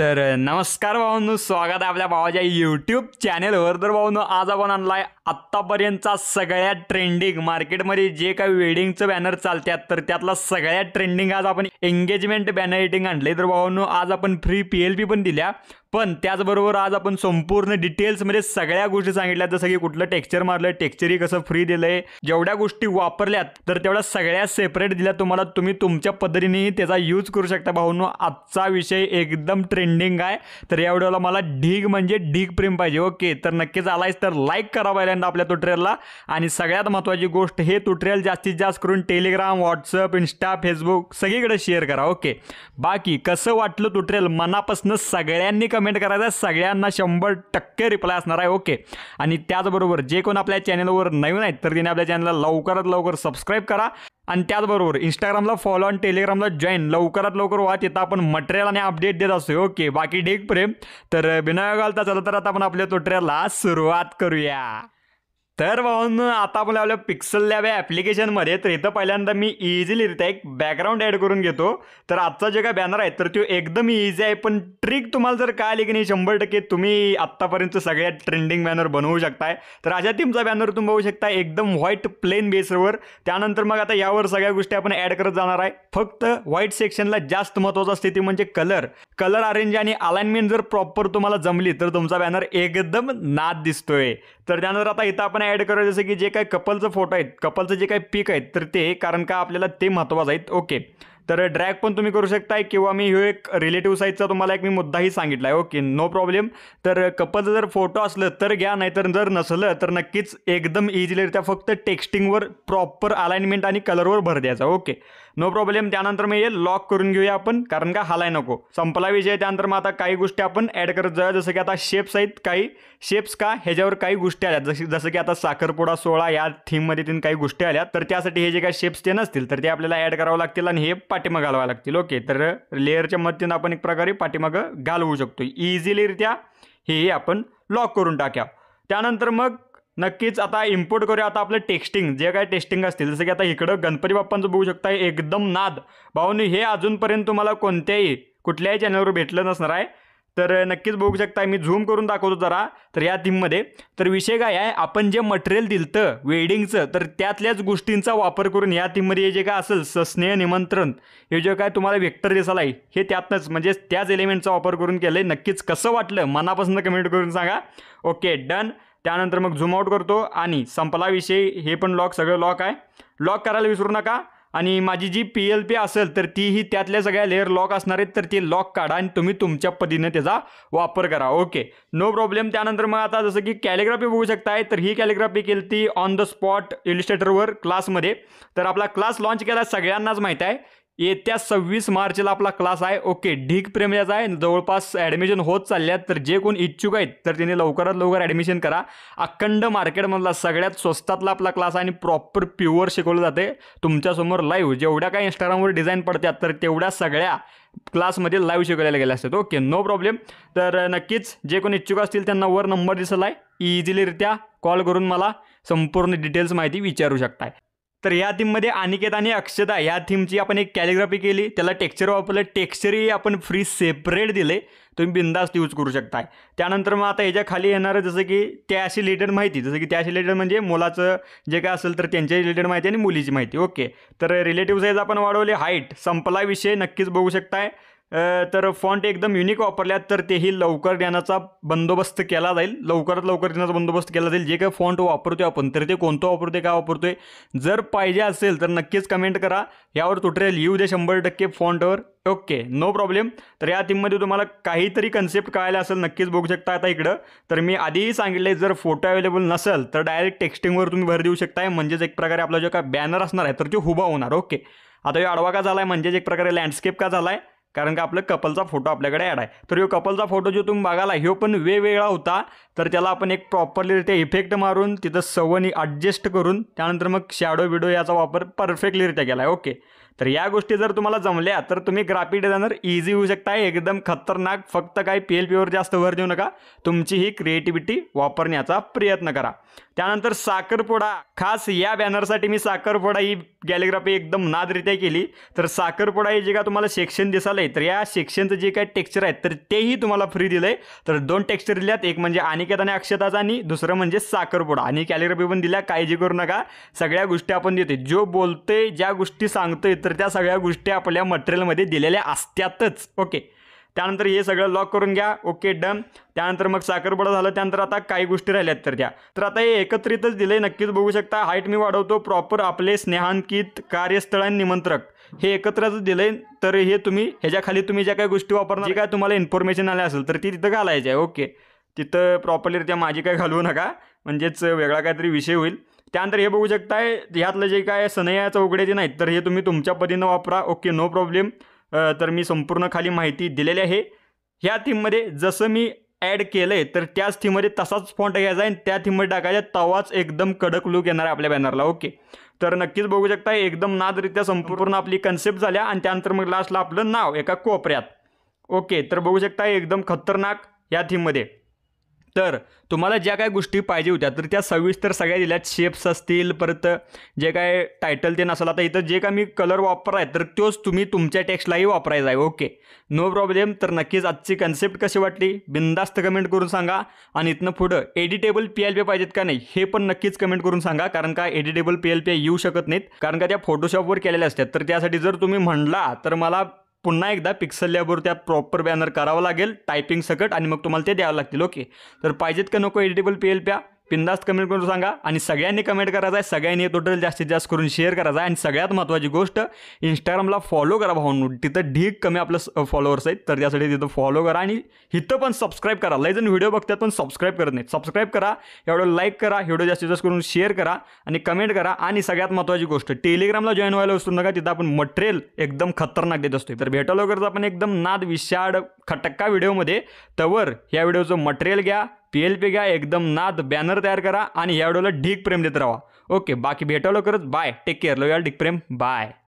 तर नमस्कार भाऊनो स्वागत आहे आपल्या भावाच्या यूट्यूब चॅनेलवर तर भाऊनो आज आपण आणलाय आत्तापर्यंतचा सगळ्यात ट्रेंडिंग मार्केटमध्ये जे काही वेडिंगचं बॅनर चालतात तर त्यातला सगळ्यात ट्रेंडिंग आज आपण एंगेजमेंट बॅनर एडिंग आणले तर भाऊनो आज आपण फ्री पी एल पी पण दिल्या पण त्याचबरोबर आज आपण संपूर्ण डिटेल्समध्ये सगळ्या गोष्टी सांगितल्या जसं की कुठलं टेक्स्चर मारलंय टेक्स्चरही कसं फ्री दिलंय जेवढ्या गोष्टी वापरल्यात तर तेवढ्या सगळ्या सेपरेट दिल्या तुम्हाला तुम्ही तुमच्या पद्धतीनेही त्याचा यूज करू शकता भाऊनो आजचा विषय एकदम ट्रेंडिंग आहे तर या मला ढीग म्हणजे ढीग प्रेम पाहिजे ओके तर नक्कीच आलायच तर लाईक करा पहिल्यांदा आपल्या ट्रेलला आणि सगळ्यात महत्त्वाची गोष्ट हे ट्रेल जास्तीत जास्त करून टेलिग्राम व्हॉट्सअप इन्स्टा फेसबुक सगळीकडे शेअर करा ओके बाकी कसं वाटलं ट्रेल मनापासून सगळ्यांनी कमेंट करायचा सगळ्यांना शंभर टक्के रिप्लाय असणार आहे ओके आणि त्याचबरोबर जे कोण आपल्या चॅनलवर नवीन आहेत तर तिने आपल्या चॅनलला लवकरात लवकर सबस्क्राईब करा आणि त्याचबरोबर इंस्टाग्रामला फॉलो आणि टेलिग्रामला जॉईन लवकरात लवकर व्हा तिथं आपण मटेरियल आणि अपडेट देत असतो ओके बाकी डेक प्रेम तर बिना घालता चला तर आता आपण आपल्या तो सुरुवात करूया तर भाऊन आता आपण आपल्या पिक्सल लॅव्या ॲप्लिकेशनमध्ये तर इथं पहिल्यांदा मी इझिलीरित्या एक बॅकग्राऊंड ॲड करून घेतो तर आजचा जे काय बॅनर आहे तर तो एकदम इझी आहे पण ट्रिक तुम्हाला जर काय आली की नाही शंभर टक्के तुम्ही आत्तापर्यंत सगळ्यात ट्रेंडिंग बॅनर बनवू शकताय तर अशा टीमचा बॅनर तुम्ही बघू शकता एकदम व्हाईट प्लेन बेसवर त्यानंतर मग आता यावर सगळ्या गोष्टी आपण ॲड करत जाणार आहे फक्त व्हाईट सेक्शनला जास्त महत्त्वाचं असते म्हणजे कलर कलर अरेंज आणि अलाइनमेंट जर प्रॉपर तुम्हाला जमली तर तुमचा बॅनर एकदम नाद दिसतोय तर त्यानंतर आता इथं आपण ॲड करूया जसं की जे काही कपलचं फोटो आहेत कपलचं जे काही पिक आहेत तर ते कारण का आपल्याला ते महत्त्वाचं आहेत ओके तर ड्रॅग पण तुम्ही करू शकताय किंवा मी ह्यो एक रिलेटिव्ह साईजचा तुम्हाला एक मी मुद्दाही सांगितला आहे ओके नो प्रॉब्लेम तर कपलचं जर फोटो असलं तर घ्या नाहीतर जर नसलं तर नक्कीच एकदम इझिलीरित्या फक्त टेक्स्टिंगवर प्रॉपर अलाइनमेंट आणि कलरवर भर द्यायचा ओके नो प्रॉब्लेम त्यानंतर मग हे लॉक करून घेऊया आपण कारण का हालाय नको संपला विजय त्यानंतर मग आता काही गोष्टी आपण ॲड करत जाऊया जसं की आता शेप्स आहेत काही शेप्स का ह्याच्यावर काही गोष्टी आल्या जशी जसं की आता साखरपुडा सोळा या थीममध्ये तीन काही गोष्टी आल्या तर त्यासाठी हे जे काही शेप्स ते नसतील तर ते आपल्याला ॲड करावं लागतील आणि हे पाठीमा घालावं लागतील ओके तर लेअरच्या मदतीनं आपण एक प्रकारे पाठीमागं घालवू शकतो इझिलीरित्या हे आपण लॉक करून टाक्या त्यानंतर मग नक्कीच आता इम्पोर्ट करूया आता आपलं टेक्स्टिंग जे काय टेस्टिंग असतील जसं की आता इकडं गणपती बाप्पांचं बघू शकता एकदम नाद भाऊनी हे अजूनपर्यंत तुम्हाला कोणत्याही कुठल्याही चॅनलवर भेटलं नसणार आहे तर नक्कीच बघू शकता मी झूम करून दाखवतो जरा तर या थीममध्ये तर विषय काय आहे आपण जे मटेरियल दिलतं वेडिंगचं तर त्यातल्याच गोष्टींचा वापर करून या थीममध्ये हे जे काय असेल स्नेह निमंत्रण हे जे काय तुम्हाला व्हेक्टर दिसायला आहे हे त्यातनंच म्हणजे त्याच एलिमेंटचा वापर करून केलं आहे नक्कीच कसं वाटलं मनापासून कमेंट करून सांगा ओके डन त्यानंतर मग झूमआउट करतो आणि संपलाविषयी हे पण लॉक सगळं लॉक आहे लॉक करायला विसरू नका आणि माझी जी पी एल पी असेल तर तीही त्यातल्या सगळ्या लेअर लॉक असणार आहेत तर ती लॉक काढा आणि तुम्ही तुमच्या पद्धतीने त्याचा वापर करा ओके नो प्रॉब्लेम त्यानंतर मग आता जसं की कॅलिग्राफी बघू शकताय तर ही कॅलिग्राफी केली ती ऑन द स्पॉट इलिस्ट्रेटरवर क्लासमध्ये तर आपला क्लास लॉन्च केला सगळ्यांनाच माहीत आहे येत्या सव्वीस मार्चला आपला क्लास आहे ओके ढीक प्रेमयाचा आहे जवळपास ॲडमिशन होत चालल्यात तर जे कोण इच्छुक आहेत तर त्यांनी लवकरात लवकर ॲडमिशन करा अखंड मार्केटमधला सगळ्यात स्वस्तातला आपला क्लास आहे आणि प्रॉपर प्युअर शिकवलं जाते तुमच्यासमोर लाईव्ह जेवढ्या काय इंस्टाग्रामवर डिझाईन पडतात तर तेवढ्या सगळ्या क्लासमध्ये लाईव्ह शिकवल्या गेल्या असतात ओके नो प्रॉब्लेम तर नक्कीच जे कोण इच्छुक असतील त्यांना वर नंबर दिसला आहे इझिलीरित्या कॉल करून मला संपूर्ण डिटेल्स माहिती विचारू शकताय तर या थीममध्ये अनिकेत आणि अक्षता या थीमची आपण एक कॅलिग्राफी केली त्याला टेक्स्चर वापरलं टेक्स्चरही आपण फ्री सेपरेट दिले तुम्ही बिंदास्त यूज करू शकताय त्यानंतर मग आता ह्याच्या खाली येणारं जसं की अशी रिलेटेड माहिती जसं की अशी रिलेटेड म्हणजे मुलाचं जे काय असेल तर त्यांच्या रिलेटेड माहिती आणि मुलीची माहिती ओके तर रिलेटिव्ह साईज आपण वाढवले हाईट संपला विषय नक्कीच बघू शकताय तर फॉन्ट एकदम युनिक वापरल्यात तर तेही लवकर देण्याचा बंदोबस्त केला जाईल लवकरात लवकर देण्याचा बंदोबस्त केला जाईल जे काही फॉन्ट वापरतोय आपण तर ते कोणतं वापरतोय काय वापरतोय जर पाहिजे असेल तर नक्कीच कमेंट करा यावर तुटरेल येऊ दे शंभर टक्के फॉन्टवर ओके नो प्रॉब्लेम तर या थीममध्ये तुम्हाला काहीतरी कन्सेप्ट कळायला असेल नक्कीच बघू शकता आता इकडं तर मी आधीही सांगितले जर फोटो अवेलेबल नसेल तर डायरेक्ट टेक्स्टिंगवर तुम्ही भर देऊ शकताय म्हणजेच एक प्रकारे आपला जो काय बॅनर असणार आहे तर तो हुबा होणार ओके आता हे आडवा का झाला आहे म्हणजेच एक प्रकारे लँडस्केप का झाला आहे कारण का आपलं कपलचा फोटो आपल्याकडे ॲड आहे तर यो कपलचा फोटो जो तुम्ही बघाला हे पण वेगवेगळा होता तर त्याला आपण एक प्रॉपरलीरित्या इफेक्ट मारून तिथं सवनी ॲडजस्ट करून त्यानंतर मग शॅडो विडो याचा वापर परफेक्टलीरित्या केला आहे ओके तर या गोष्टी जर तुम्हाला जमल्या तर तुम्ही ग्राफिक डिझायनर इझी होऊ शकता एकदम खतरनाक फक्त काही पी एल पीवर जास्त भर देऊ नका तुमची ही क्रिएटिव्हिटी वापरण्याचा प्रयत्न करा त्यानंतर साखरपोडा खास या बॅनरसाठी मी साखरपोडा ही गॅलिग्राफी एकदम नादरित्या केली तर साखरपुडा हे जे का तुम्हाला सेक्शन दिसालं आहे तर या सेक्शनचं जे काही टेक्स्चर आहे तर तेही तुम्हाला फ्री दिलं आहे तर दोन टेक्स्चर दिल्यात एक म्हणजे अनिकेत आणि अक्षताचा आणि दुसरं म्हणजे साखरपुडा आणि कॅलिग्राफी पण दिल्या काळजी करू नका सगळ्या गोष्टी आपण देते जो बोलतोय ज्या गोष्टी सांगतोय तर त्या सगळ्या गोष्टी आपल्या मटेरियलमध्ये दिलेल्या असत्यातच ओके त्यानंतर हे सगळं लॉक करून घ्या ओके डन त्यानंतर मग साखरपुडा झालं त्यानंतर आता काही गोष्टी राहिल्यात तर त्या तर आता हे एकत्रितच दिले नक्कीच बघू शकता हाईट मी वाढवतो प्रॉपर आपले स्नेहांकित कार्यस्थळ आणि निमंत्रक हे एकत्रच दिले तर हे तुम्ही ह्याच्या खाली तुम्ही ज्या काही गोष्टी वापरणार काय तुम्हाला इन्फॉर्मेशन आल्या असेल तर ती तिथं घालायची आहे ओके तिथं त्या माझी काय घालवू नका म्हणजेच वेगळा काहीतरी विषय होईल त्यानंतर हे बघू शकताय ह्यातलं जे काय सनया उघड्याचे नाहीत तर हे तुम्ही तुमच्या पद्धतीनं वापरा ओके नो प्रॉब्लेम तर मी संपूर्ण खाली माहिती दिलेली आहे ह्या थीममध्ये जसं मी ॲड केलं आहे तर त्याच थीममध्ये तसाच फॉन्ट घ्यायचा आहे त्या थीममध्ये टाकायचा तवाच एकदम कडक लुक येणार आहे आपल्या बॅनरला ओके तर नक्कीच बघू शकता एकदम नादरित्या संपूर्ण आपली कन्सेप्ट झाल्या आणि त्यानंतर मग लास्टला आपलं नाव एका कोपऱ्यात ओके तर बघू शकता एकदम खतरनाक या थीममध्ये तर तुम्हाला ज्या काही गोष्टी पाहिजे होत्या तर त्या सविस्तर सगळ्या दिल्यात शेप्स असतील परत जे काय टायटल ते नसेल आता इथं जे काय मी कलर वापरलाय तर तोच तुम्ही तुमच्या टेक्स्टलाही वापरायचा आहे ओके नो प्रॉब्लेम तर नक्कीच आजची कन्सेप्ट कशी वाटली बिंदास्त कमेंट करून सांगा आणि इथनं पुढं एडिटेबल पी एल पी पाहिजेत का नाही हे पण नक्कीच कमेंट करून सांगा कारण का एडिटेबल पी एल पी येऊ शकत नाहीत कारण का त्या फोटोशॉपवर केलेल्या असतात तर त्यासाठी जर तुम्ही म्हणला तर मला पुन्हा एकदा पिक्सल लॅबवर त्या प्रॉपर बॅनर करावं लागेल टायपिंग सकट आणि मग तुम्हाला ते द्यावं लागतील ओके तर पाहिजेत का नको एडिटेबल पी एल प्या बिंदास्त कमेंट करून सांगा आणि सगळ्यांनी कमेंट करायचा आहे सगळ्यांनी टोटल जास्तीत जास्त करून शेअर करायचा आहे आणि सगळ्यात महत्त्वाची गोष्ट इंस्टाग्रामला फॉलो करा भाऊ तिथं ढीक कमी आपलं फॉलोअर्स आहेत तर त्यासाठी तिथं फॉलो करा आणि इथं पण सबस्क्राईब करा लय जण व्हिडिओ बघतात पण सबस्क्राईब करत नाहीत सबस्क्राईब करा एवढं लाईक करा व्हिडिओ जास्तीत जास्त करून शेअर करा आणि कमेंट करा आणि सगळ्यात महत्त्वाची गोष्ट टेलिग्रामला जॉईन व्हायला विसरू नका तिथं आपण मटेरियल एकदम खतरनाक देत असतो तर भेटायला लवकरच आपण एकदम नाद विशाड खटक्का व्हिडिओमध्ये तवर या व्हिडिओचं मटेरियल घ्या पी एल पी घ्या एकदम नाद बॅनर तयार करा आणि या व्हिडिओला ढीक प्रेम देत राहा ओके बाकी भेटवलं करत बाय टेक केअर लो या ढीक प्रेम बाय